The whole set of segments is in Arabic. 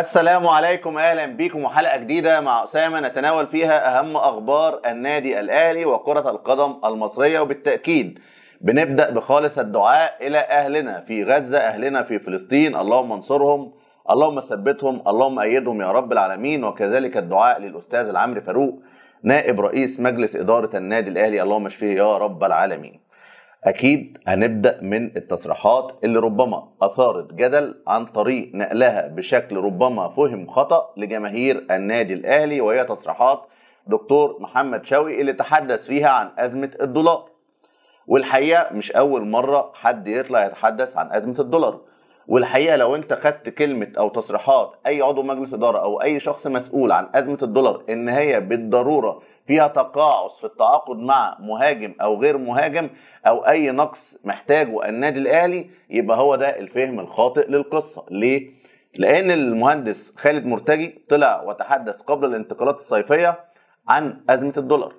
السلام عليكم اهلا بيكم وحلقه جديده مع اسامه نتناول فيها اهم اخبار النادي الاهلي وكره القدم المصريه وبالتاكيد بنبدا بخالص الدعاء الى اهلنا في غزه اهلنا في فلسطين اللهم انصرهم اللهم ثبتهم اللهم ايدهم يا رب العالمين وكذلك الدعاء للاستاذ العمري فاروق نائب رئيس مجلس اداره النادي الاهلي اللهم اشفيه يا رب العالمين أكيد هنبدأ من التصريحات اللي ربما أثارت جدل عن طريق نقلها بشكل ربما فهم خطأ لجماهير النادي الأهلي وهي تصريحات دكتور محمد شوقي اللي تحدث فيها عن أزمة الدولار والحقيقة مش أول مرة حد يطلع يتحدث عن أزمة الدولار والحقيقة لو أنت خدت كلمة أو تصريحات أي عضو مجلس إدارة أو أي شخص مسؤول عن أزمة الدولار إن هي بالضرورة فيها تقاعس في التعاقد مع مهاجم او غير مهاجم او اي نقص محتاجه النادي الاهلي يبقى هو ده الفهم الخاطئ للقصه ليه لان المهندس خالد مرتجي طلع وتحدث قبل الانتقالات الصيفيه عن ازمه الدولار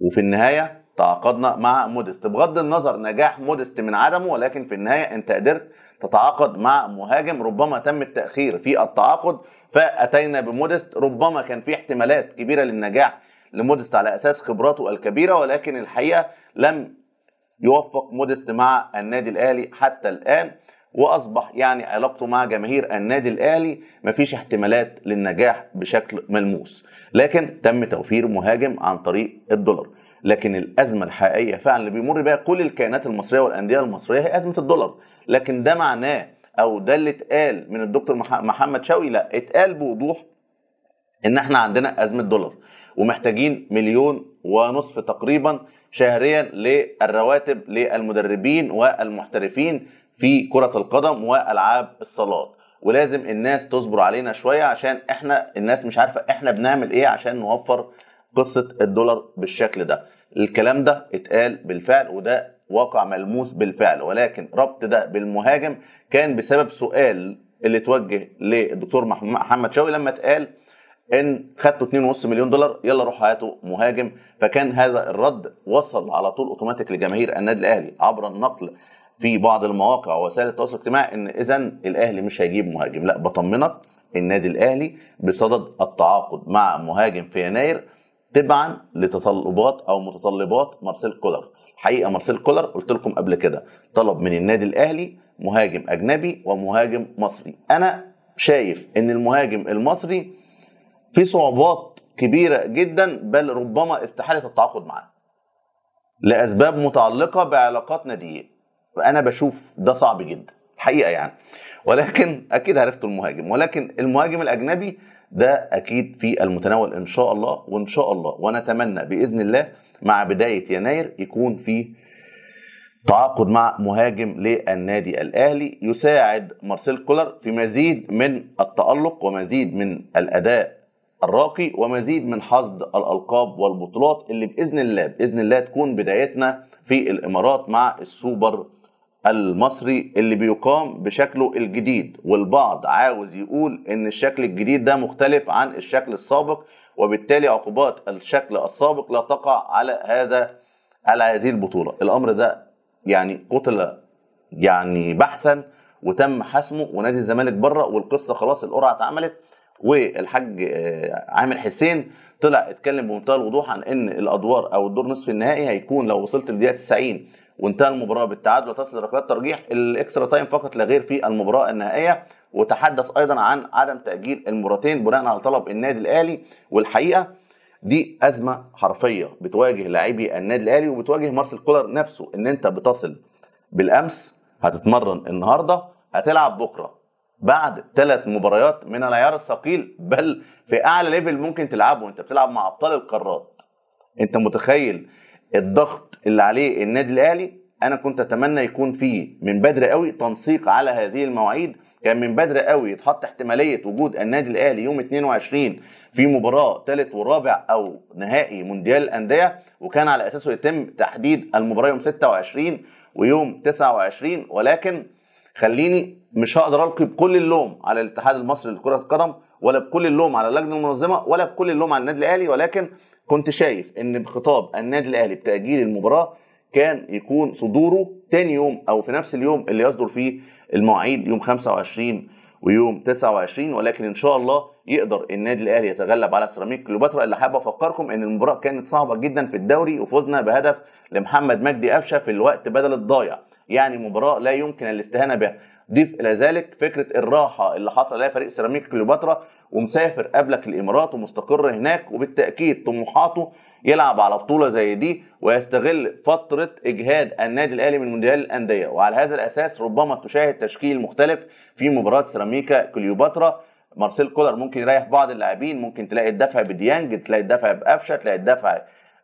وفي النهايه تعاقدنا مع مودست بغض النظر نجاح مودست من عدمه ولكن في النهايه انت قدرت تتعاقد مع مهاجم ربما تم التاخير في التعاقد فاتينا بمودست ربما كان في احتمالات كبيره للنجاح لمودست على اساس خبراته الكبيره ولكن الحقيقه لم يوفق مودست مع النادي الاهلي حتى الان واصبح يعني علاقته مع جماهير النادي الاهلي مفيش احتمالات للنجاح بشكل ملموس لكن تم توفير مهاجم عن طريق الدولار لكن الازمه الحقيقيه فعلا اللي بيمر بها كل الكيانات المصريه والانديه المصريه هي ازمه الدولار لكن ده معناه او ده اللي اتقال من الدكتور محمد شوقي لا اتقال بوضوح ان احنا عندنا ازمه دولار ومحتاجين مليون ونصف تقريبا شهريا للرواتب للمدربين والمحترفين في كرة القدم والعاب الصالات ولازم الناس تصبر علينا شوية عشان احنا الناس مش عارفة احنا بنعمل ايه عشان نوفر قصة الدولار بالشكل ده الكلام ده اتقال بالفعل وده واقع ملموس بالفعل ولكن ربط ده بالمهاجم كان بسبب سؤال اللي توجه للدكتور محمد شوقي لما اتقال ان خدتوا 2.5 مليون دولار يلا روح هاتوا مهاجم فكان هذا الرد وصل على طول اوتوماتيك لجماهير النادي الاهلي عبر النقل في بعض المواقع ووسائل التواصل الاجتماعي ان اذا الاهلي مش هيجيب مهاجم لا بطمنك النادي الاهلي بصدد التعاقد مع مهاجم في يناير تبعا لتطلبات او متطلبات مارسيل كولر حقيقه مارسيل كولر قلت لكم قبل كده طلب من النادي الاهلي مهاجم اجنبي ومهاجم مصري انا شايف ان المهاجم المصري في صعوبات كبيره جدا بل ربما استحاله التعاقد معاه لاسباب متعلقه بعلاقات ناديين فانا بشوف ده صعب جدا الحقيقه يعني ولكن اكيد عرفتوا المهاجم ولكن المهاجم الاجنبي ده اكيد في المتناول ان شاء الله وان شاء الله ونتمنى باذن الله مع بدايه يناير يكون في تعاقد مع مهاجم للنادي الاهلي يساعد مارسيل كولر في مزيد من التالق ومزيد من الاداء الراقي ومزيد من حصد الألقاب والبطولات اللي بإذن الله بإذن الله تكون بدايتنا في الإمارات مع السوبر المصري اللي بيقام بشكله الجديد والبعض عاوز يقول ان الشكل الجديد ده مختلف عن الشكل السابق وبالتالي عقوبات الشكل السابق لا تقع على هذا على هذه البطوله الامر ده يعني قتل يعني بحثا وتم حسمه ونادي الزمالك بره والقصه خلاص القرعه اتعملت والحاج آه، عامر حسين طلع اتكلم بمنتهى الوضوح عن ان الادوار او الدور نصف النهائي هيكون لو وصلت لدقيقه 90 وانتهى المباراه بالتعادل وتصل ركلات ترجيح الاكسترا تايم فقط لا غير في المباراه النهائيه وتحدث ايضا عن عدم تاجيل المباراتين بناء على طلب النادي الاهلي والحقيقه دي ازمه حرفيه بتواجه لاعبي النادي الاهلي وبتواجه مارسيل كولر نفسه ان انت بتصل بالامس هتتمرن النهارده هتلعب بكره بعد ثلاث مباريات من العيار الثقيل بل في اعلى ليفل ممكن تلعبه وانت بتلعب مع ابطال القارات انت متخيل الضغط اللي عليه النادي الاهلي انا كنت اتمنى يكون فيه من بدري قوي تنسيق على هذه المواعيد كان من بدري قوي يتحط احتماليه وجود النادي الاهلي يوم 22 في مباراه ثالث ورابع او نهائي مونديال الانديه وكان على اساسه يتم تحديد المباراه يوم 26 ويوم 29 ولكن خليني مش هقدر القي بكل اللوم على الاتحاد المصري لكره القدم ولا بكل اللوم على اللجنه المنظمه ولا بكل اللوم على النادي الاهلي ولكن كنت شايف ان بخطاب النادي الاهلي بتاجيل المباراه كان يكون صدوره تاني يوم او في نفس اليوم اللي يصدر فيه المواعيد يوم 25 ويوم 29 ولكن ان شاء الله يقدر النادي الاهلي يتغلب على سيراميك كليوباترا اللي حابب افكركم ان المباراه كانت صعبه جدا في الدوري وفوزنا بهدف لمحمد مجدي قفشه في الوقت بدل الضايع يعني مباراه لا يمكن الاستهانه بها ضيف الى ذلك فكره الراحه اللي حصل عليها فريق سيراميك كليوباترا ومسافر قبلك الامارات ومستقر هناك وبالتاكيد طموحاته يلعب على بطوله زي دي ويستغل فتره اجهاد النادي الاهلي من مونديال الانديه وعلى هذا الاساس ربما تشاهد تشكيل مختلف في مباراه سيراميكا كليوباترا مارسيل كولر ممكن يريح بعض اللاعبين ممكن تلاقي الدفع بديانج تلاقي الدفع بقفشه تلاقي الدفع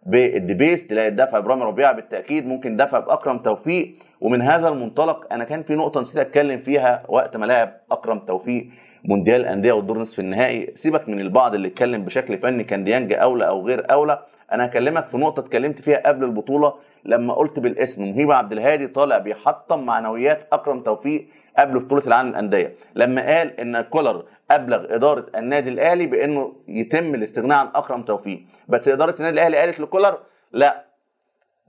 بالديبيس تلاقي الدفع ابراهيم ربيعه بالتاكيد ممكن دفع باكرم توفيق ومن هذا المنطلق انا كان في نقطه نسيت اتكلم فيها وقت ما لعب اكرم توفيق مونديال الانديه والدور نصف النهائي سيبك من البعض اللي اتكلم بشكل فني كان ديانج اولى او غير اولى انا هكلمك في نقطه اتكلمت فيها قبل البطوله لما قلت بالاسم مهيب عبد الهادي طالع بيحطم معنويات اكرم توفيق قبل بطوله العالم للانديه لما قال ان كولر ابلغ اداره النادي الاهلي بانه يتم الاستغناء عن اكرم توفيق بس اداره النادي الاهلي قالت لكولر لا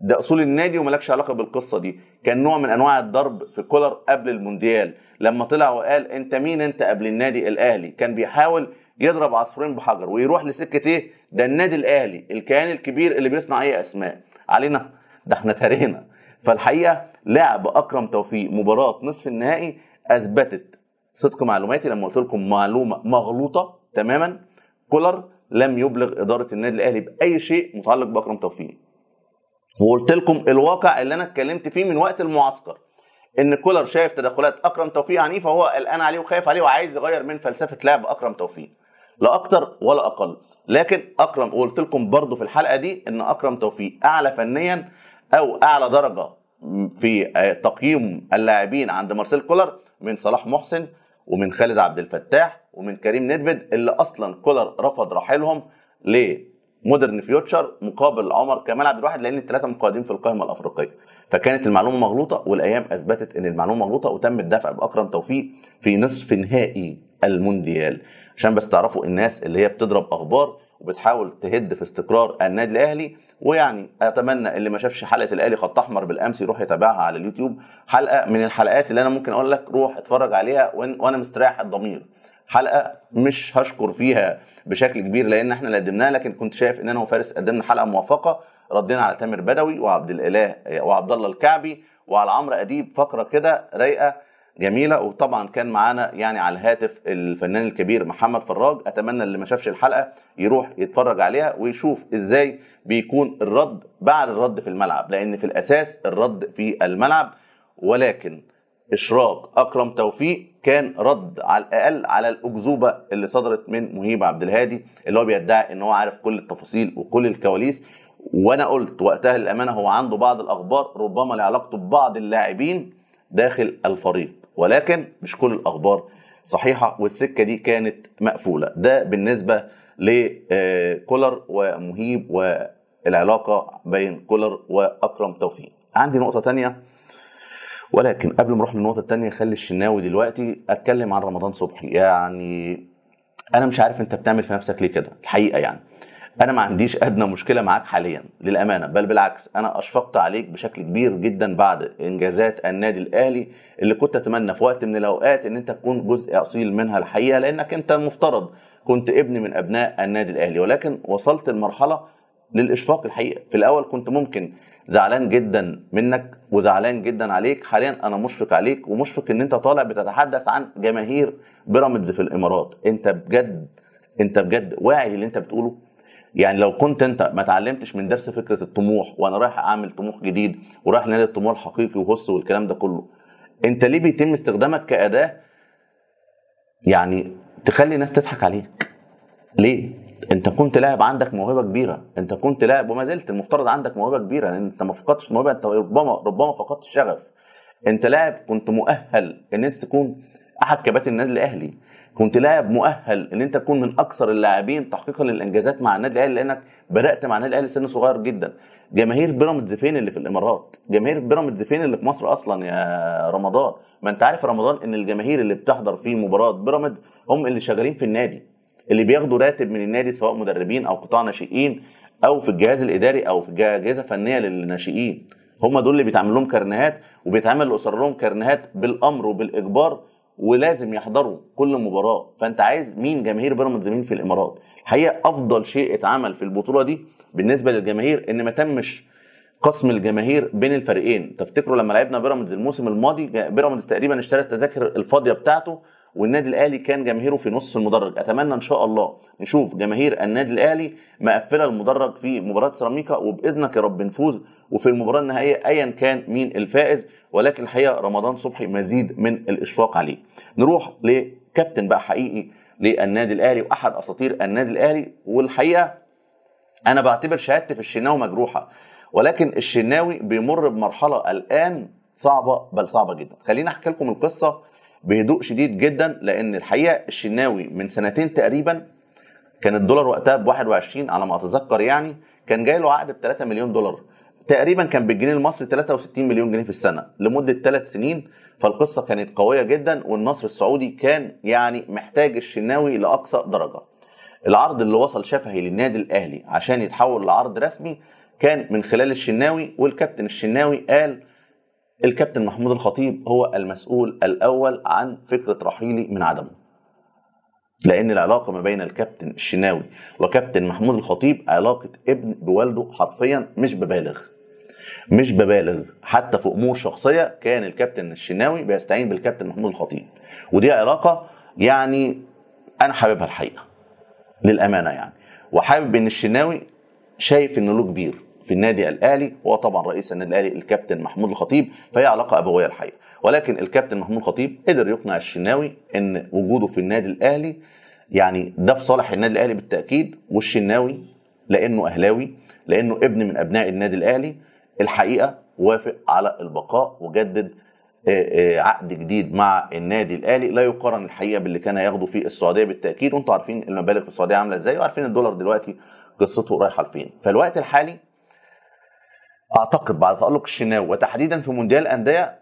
ده اصول النادي وملكش علاقه بالقصه دي كان نوع من انواع الضرب في كولر قبل المونديال لما طلع وقال انت مين انت قبل النادي الاهلي كان بيحاول يضرب عصفورين بحجر ويروح لسكه ايه ده النادي الاهلي الكيان الكبير اللي بيصنع اي اسماء علينا ده احنا ترينا فالحقيقه لعب اكرم توفيق مباراه نصف النهائي اثبتت صدق معلوماتي لما قلت لكم معلومه مغلوطه تماما كولر لم يبلغ اداره النادي الاهلي باي شيء متعلق باكرم توفيق وقلت لكم الواقع اللي انا اتكلمت فيه من وقت المعسكر ان كولر شايف تدخلات اكرم توفيق عنيفه هو قلقان عليه وخايف عليه وعايز يغير من فلسفه لعب اكرم توفيق لا اكتر ولا اقل لكن اكرم وقلت لكم برضه في الحلقه دي ان اكرم توفيق اعلى فنيا او اعلى درجه في تقييم اللاعبين عند مارسيل كولر من صلاح محسن ومن خالد عبد الفتاح ومن كريم ندفد اللي اصلا كولر رفض رحيلهم لمودرن فيوتشر مقابل عمر كمال عبد الواحد لان الثلاثه مقيدين في القائمه الافريقيه فكانت المعلومه مغلوطه والايام اثبتت ان المعلومه مغلوطه وتم الدفع باكرم توفيق في نصف نهائي المونديال عشان بس تعرفوا الناس اللي هي بتضرب اخبار وبتحاول تهد في استقرار النادي الاهلي ويعني اتمنى اللي ما شافش حلقه الاهلي خط احمر بالامس يروح يتابعها على اليوتيوب حلقه من الحلقات اللي انا ممكن اقول لك روح اتفرج عليها وانا مستريح الضمير حلقه مش هشكر فيها بشكل كبير لان احنا اللي قدمناها لكن كنت شايف ان انا وفارس قدمنا حلقه موفقه ردينا على تامر بدوي وعبد الاله وعبد الله الكعبي وعلى عمرو اديب فقره كده رايقه جميله وطبعا كان معانا يعني على الهاتف الفنان الكبير محمد فراج اتمنى اللي ما شافش الحلقه يروح يتفرج عليها ويشوف ازاي بيكون الرد بعد الرد في الملعب لان في الاساس الرد في الملعب ولكن اشراك اكرم توفيق كان رد على الاقل على الاكذوبه اللي صدرت من مهيب عبد الهادي اللي هو بيدعي ان هو عارف كل التفاصيل وكل الكواليس وانا قلت وقتها للامانه هو عنده بعض الاخبار ربما لعلاقته ببعض اللاعبين داخل الفريق ولكن مش كل الاخبار صحيحه والسكه دي كانت مقفوله ده بالنسبه لكولر آه، ومهيب والعلاقه بين كولر واكرم توفيق عندي نقطه تانية ولكن قبل ما اروح للنقطه التانية خلي الشناوي دلوقتي اتكلم عن رمضان صبحي يعني انا مش عارف انت بتعمل في نفسك ليه كده الحقيقه يعني انا ما عنديش ادنى مشكله معاك حاليا للامانه بل بالعكس انا اشفقت عليك بشكل كبير جدا بعد انجازات النادي الاهلي اللي كنت اتمنى في وقت من الاوقات ان انت تكون جزء اصيل منها الحقيقه لانك انت المفترض كنت ابن من ابناء النادي الاهلي ولكن وصلت لمرحله للاشفاق الحقيقه في الاول كنت ممكن زعلان جدا منك وزعلان جدا عليك حاليا انا مشفق عليك ومشفق ان انت طالع بتتحدث عن جماهير بيراميدز في الامارات انت بجد انت بجد واعي اللي انت بتقوله يعني لو كنت انت ما اتعلمتش من درس فكره الطموح وانا رايح اعمل طموح جديد ورايح نادي الطموح الحقيقي وهص والكلام ده كله انت ليه بيتم استخدامك كاداه يعني تخلي الناس تضحك عليك ليه انت كنت لاعب عندك موهبه كبيره انت كنت لاعب وما زلت المفترض عندك موهبه كبيره لان انت ما فقدتش موهبه انت ربما ربما فقدت الشغف انت لاعب كنت مؤهل ان انت تكون احد كباتن النادي الاهلي كنت لاعب مؤهل ان انت تكون من اكثر اللاعبين تحقيقا للانجازات مع النادي الاهلي لانك بدات مع النادي الاهلي سن صغير جدا جماهير بيراميدز فين اللي في الامارات جماهير بيراميدز فين اللي في مصر اصلا يا رمضان ما انت عارف رمضان ان الجماهير اللي بتحضر في مباراه بيراميدز هم اللي شغالين في النادي اللي بياخدوا راتب من النادي سواء مدربين او قطاع ناشئين او في الجهاز الاداري او في اجهزه فنيه للناشئين هم دول اللي بيتعمل لهم كارنيهات وبيتعمل لاسرهم لهم بالامر وبالاجبار ولازم يحضروا كل مباراه فانت عايز مين جماهير بيراميدز مين في الامارات الحقيقه افضل شيء اتعمل في البطوله دي بالنسبه للجماهير ان ما تمش قسم الجماهير بين الفريقين تفتكروا لما لعبنا بيراميدز الموسم الماضي بيراميدز تقريبا اشترى التذاكر الفاضيه بتاعته والنادي الاهلي كان جماهيره في نص المدرج اتمنى ان شاء الله نشوف جماهير النادي الاهلي مقفله المدرج في مباراه سيراميكا وباذنك يا رب نفوز وفي المباراه النهائيه ايا كان مين الفائز ولكن الحقيقه رمضان صبحي مزيد من الاشفاق عليه. نروح لكابتن بقى حقيقي للنادي الاهلي واحد اساطير النادي الاهلي والحقيقه انا بعتبر شهادتي في الشناوي مجروحه ولكن الشناوي بيمر بمرحله الان صعبه بل صعبه جدا. خليني احكي لكم القصه بهدوء شديد جدا لان الحقيقه الشناوي من سنتين تقريبا كان الدولار وقتها ب 21 على ما اتذكر يعني كان جاي له عقد ب 3 مليون دولار تقريبا كان بالجنيه المصري 63 مليون جنيه في السنه لمده ثلاث سنين فالقصه كانت قويه جدا والنصر السعودي كان يعني محتاج الشناوي لاقصى درجه. العرض اللي وصل شفهي للنادي الاهلي عشان يتحول لعرض رسمي كان من خلال الشناوي والكابتن الشناوي قال الكابتن محمود الخطيب هو المسؤول الاول عن فكره رحيلي من عدمه. لان العلاقه ما بين الكابتن الشناوي وكابتن محمود الخطيب علاقه ابن بوالده حرفيا مش ببالغ مش ببالغ حتى في امور شخصيه كان الكابتن الشناوي بيستعين بالكابتن محمود الخطيب ودي علاقه يعني انا حاببها الحقيقه للامانه يعني وحابب ان الشناوي شايف انه له كبير في النادي الاهلي هو طبعا رئيس النادي الاهلي الكابتن محمود الخطيب فهي علاقه ابويه الحقيقه ولكن الكابتن محمود الخطيب قدر يقنع الشناوي ان وجوده في النادي الاهلي يعني ده في صالح النادي الاهلي بالتاكيد والشناوي لانه اهلاوي لانه ابن من ابناء النادي الاهلي الحقيقه وافق على البقاء وجدد آه، آه، عقد جديد مع النادي الاهلي لا يقارن الحقيقه باللي كان هياخده في السعوديه بالتاكيد وانتم عارفين المبالغ في السعوديه عامله ازاي وعارفين الدولار دلوقتي قصته رايحه لفين فالوقت الحالي اعتقد بعد تالق الشناوي وتحديدا في مونديال الانديه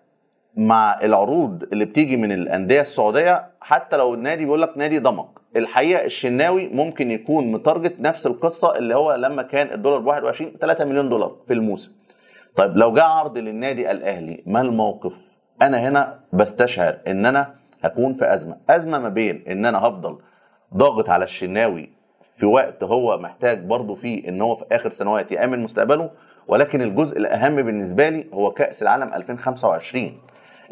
مع العروض اللي بتيجي من الانديه السعوديه حتى لو النادي بيقول لك نادي ضمك الحقيقه الشناوي ممكن يكون متارجت نفس القصه اللي هو لما كان الدولار ب 21 3 مليون دولار في الموسم طيب لو جه عرض للنادي الاهلي ما الموقف انا هنا بستشعر ان انا هكون في ازمه ازمه ما بين ان انا هفضل ضاغط على الشناوي في وقت هو محتاج برضه فيه ان هو في اخر سنوات يامن مستقبله ولكن الجزء الاهم بالنسبه لي هو كاس العالم 2025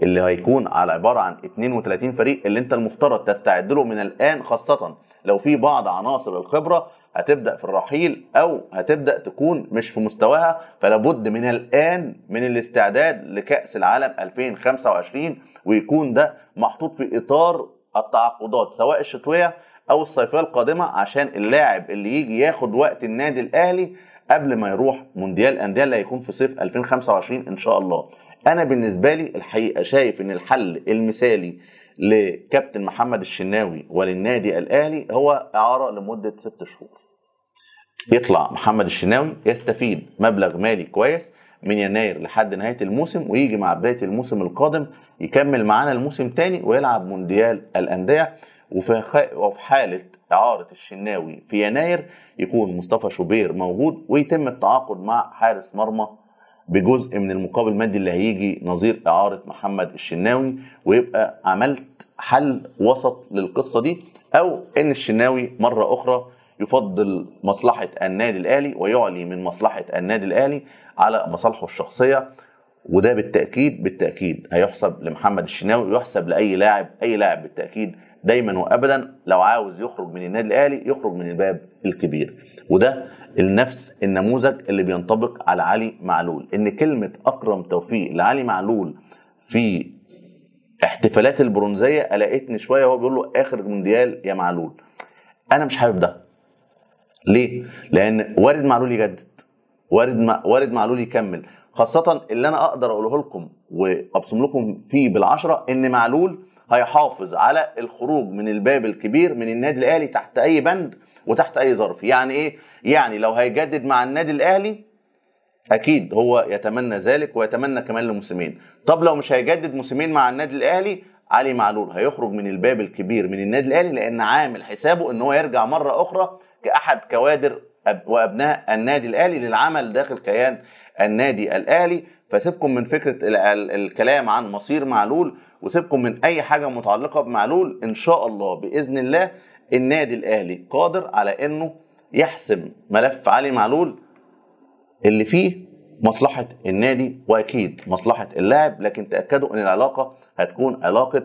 اللي هيكون على عباره عن 32 فريق اللي انت المفترض تستعد له من الان خاصه لو في بعض عناصر الخبره هتبدا في الرحيل او هتبدا تكون مش في مستواها فلابد من الان من الاستعداد لكاس العالم 2025 ويكون ده محطوط في اطار التعاقدات سواء الشتويه او الصيفيه القادمه عشان اللاعب اللي يجي ياخد وقت النادي الاهلي قبل ما يروح مونديال الانديه اللي هيكون في صيف 2025 ان شاء الله انا بالنسبه لي الحقيقه شايف ان الحل المثالي لكابتن محمد الشناوي وللنادي الاهلي هو اعاره لمده ست شهور. يطلع محمد الشناوي يستفيد مبلغ مالي كويس من يناير لحد نهايه الموسم ويجي مع بدايه الموسم القادم يكمل معانا الموسم تاني ويلعب مونديال الانديه وفي وفي حاله اعاره الشناوي في يناير يكون مصطفى شوبير موجود ويتم التعاقد مع حارس مرمى بجزء من المقابل المادي اللي هيجي نظير اعاره محمد الشناوي ويبقى عملت حل وسط للقصه دي او ان الشناوي مره اخرى يفضل مصلحه النادي الاهلي ويعلي من مصلحه النادي الاهلي على مصالحه الشخصيه وده بالتاكيد بالتاكيد هيحسب لمحمد الشناوي ويحسب لاي لاعب اي لاعب بالتاكيد دايما وابدا لو عاوز يخرج من النادي الاهلي يخرج من الباب الكبير وده النفس النموذج اللي بينطبق على علي معلول ان كلمه اكرم توفيق لعلي معلول في احتفالات البرونزيه قلقتني شويه وهو بيقول له اخر مونديال يا معلول انا مش حابب ده ليه لان وارد معلول يجدد وارد ما وارد معلول يكمل خاصه اللي انا اقدر اقوله لكم وابصم لكم فيه بالعشره ان معلول هيحافظ على الخروج من الباب الكبير من النادي الاهلي تحت اي بند وتحت اي ظرف يعني ايه يعني لو هيجدد مع النادي الاهلي اكيد هو يتمنى ذلك ويتمنى كمان لموسمين طب لو مش هيجدد موسمين مع النادي الاهلي علي معلول هيخرج من الباب الكبير من النادي الاهلي لان عامل حسابه ان هو يرجع مره اخرى كاحد كوادر وابناء النادي الاهلي للعمل داخل كيان النادي الاهلي فسيبكم من فكره الكلام عن مصير معلول وسيبكم من اي حاجه متعلقه بمعلول ان شاء الله باذن الله النادي الاهلي قادر على انه يحسم ملف علي معلول اللي فيه مصلحه النادي واكيد مصلحه اللاعب لكن تاكدوا ان العلاقه هتكون علاقه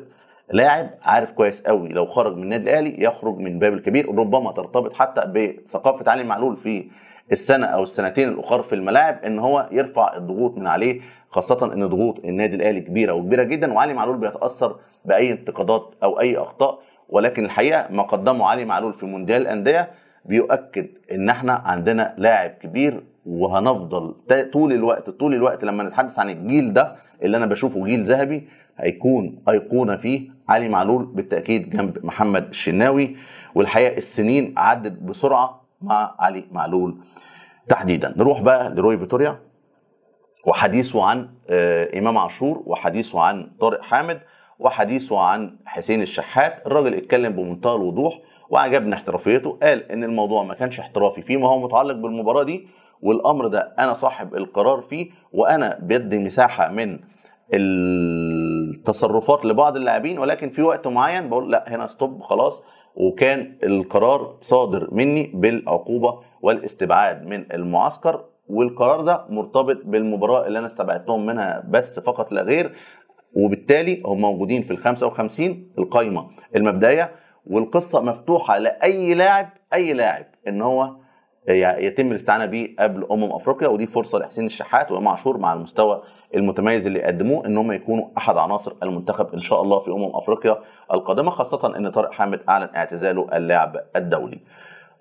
لاعب عارف كويس قوي لو خرج من النادي الاهلي يخرج من باب الكبير ربما ترتبط حتى بثقافه علي معلول في السنه او السنتين الاخر في الملاعب ان هو يرفع الضغوط من عليه خاصه ان ضغوط النادي الاهلي كبيره وكبيره جدا وعلي معلول بيتاثر باي انتقادات او اي اخطاء ولكن الحقيقه ما قدمه علي معلول في مونديال الانديه بيؤكد ان احنا عندنا لاعب كبير وهنفضل طول الوقت طول الوقت لما نتحدث عن الجيل ده اللي انا بشوفه جيل ذهبي هيكون ايقونه فيه علي معلول بالتاكيد جنب محمد الشناوي والحقيقه السنين عدت بسرعه مع علي معلول تحديدا نروح بقى لروي فيتوريا وحديثه عن آه، امام عاشور وحديثه عن طارق حامد وحديثه عن حسين الشحات الراجل اتكلم بمنتهى الوضوح وعجبنا احترافيته قال ان الموضوع ما كانش احترافي فيما هو متعلق بالمباراه دي والامر ده انا صاحب القرار فيه وانا بدي مساحه من التصرفات لبعض اللاعبين ولكن في وقت معين بقول لا هنا ستوب خلاص وكان القرار صادر مني بالعقوبه والاستبعاد من المعسكر والقرار ده مرتبط بالمباراه اللي انا استبعدتهم منها بس فقط لا غير وبالتالي هم موجودين في ال 55 القايمه المبدئيه والقصه مفتوحه لاي لاعب اي لاعب ان هو يتم الاستعانه بيه قبل امم افريقيا ودي فرصه لحسين الشحات وامام عاشور مع المستوى المتميز اللي قدموه ان هم يكونوا احد عناصر المنتخب ان شاء الله في امم افريقيا القادمه خاصه ان طارق حامد اعلن اعتزاله اللعب الدولي.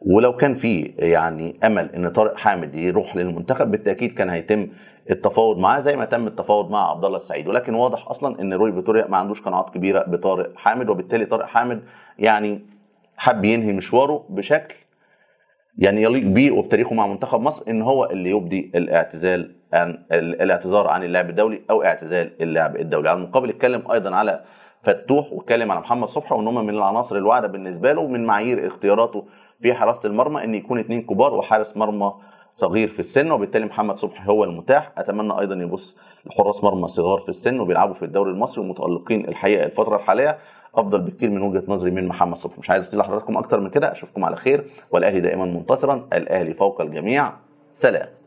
ولو كان في يعني امل ان طارق حامد يروح للمنتخب بالتاكيد كان هيتم التفاوض معاه زي ما تم التفاوض مع عبد الله السعيد ولكن واضح اصلا ان روي فيتوريا ما عندوش قناعات كبيره بطارق حامد وبالتالي طارق حامد يعني حب ينهي مشواره بشكل يعني يليق بيه وبتاريخه مع منتخب مصر ان هو اللي يبدي الاعتزال عن الاعتذار عن اللاعب الدولي او اعتزال اللاعب الدولي على المقابل اتكلم ايضا على فتوح واتكلم على محمد صبحي وان هم من العناصر الواعده بالنسبه له ومن معايير اختياراته في حراسه المرمى ان يكون اثنين كبار وحارس مرمى صغير في السن وبالتالي محمد صبحي هو المتاح اتمنى ايضا يبص لحراس مرمى صغار في السن وبيلعبوا في الدوري المصري ومتالقين الحقيقه الفتره الحاليه افضل بكتير من وجهه نظري من محمد صبحي مش عايز اطيل لحضراتكم اكتر من كده اشوفكم على خير والاهلي دائما منتصرا الاهلي فوق الجميع سلام